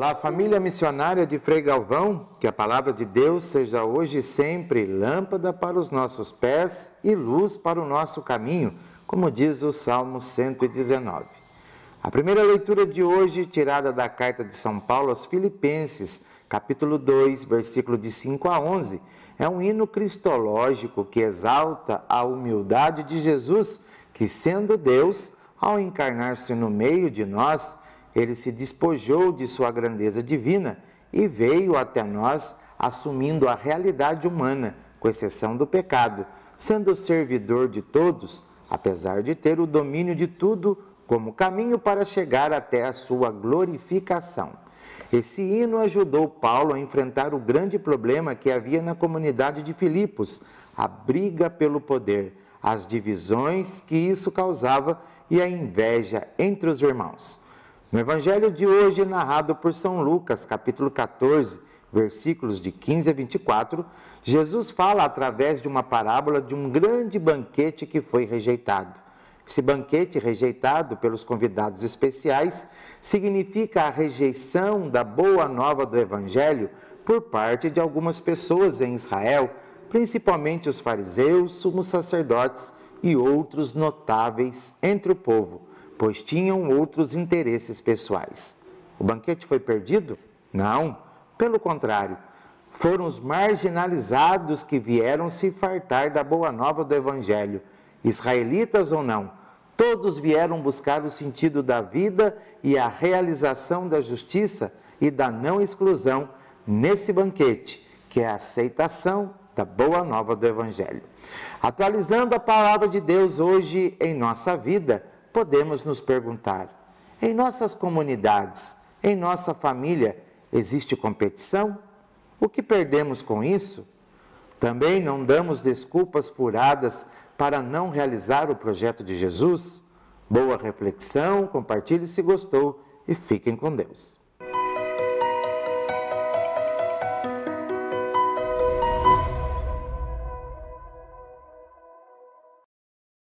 Olá, família missionária de Frei Galvão, que a palavra de Deus seja hoje sempre lâmpada para os nossos pés e luz para o nosso caminho, como diz o Salmo 119. A primeira leitura de hoje, tirada da carta de São Paulo aos Filipenses, capítulo 2, versículo de 5 a 11, é um hino cristológico que exalta a humildade de Jesus, que sendo Deus, ao encarnar-se no meio de nós, ele se despojou de sua grandeza divina e veio até nós assumindo a realidade humana, com exceção do pecado, sendo servidor de todos, apesar de ter o domínio de tudo como caminho para chegar até a sua glorificação. Esse hino ajudou Paulo a enfrentar o grande problema que havia na comunidade de Filipos, a briga pelo poder, as divisões que isso causava e a inveja entre os irmãos. No Evangelho de hoje, narrado por São Lucas, capítulo 14, versículos de 15 a 24, Jesus fala através de uma parábola de um grande banquete que foi rejeitado. Esse banquete rejeitado pelos convidados especiais significa a rejeição da boa nova do Evangelho por parte de algumas pessoas em Israel, principalmente os fariseus, sumos sacerdotes e outros notáveis entre o povo pois tinham outros interesses pessoais. O banquete foi perdido? Não, pelo contrário, foram os marginalizados que vieram se fartar da boa nova do Evangelho, israelitas ou não. Todos vieram buscar o sentido da vida e a realização da justiça e da não exclusão nesse banquete, que é a aceitação da boa nova do Evangelho. Atualizando a palavra de Deus hoje em nossa vida, podemos nos perguntar: em nossas comunidades, em nossa família, existe competição? O que perdemos com isso? Também não damos desculpas furadas para não realizar o projeto de Jesus? Boa reflexão, compartilhe se gostou e fiquem com Deus.